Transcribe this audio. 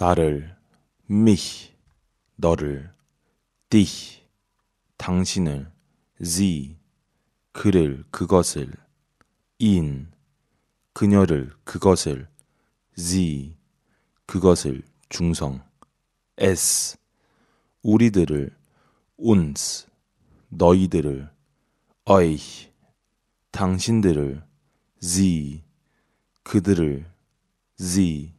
나를 mich 너를 dich 당신을 sie 그를 그것을 in 그녀를 그것을 sie 그것을 중성 s 우리들을 uns 너희들을 euch 당신들을 sie 그들을 sie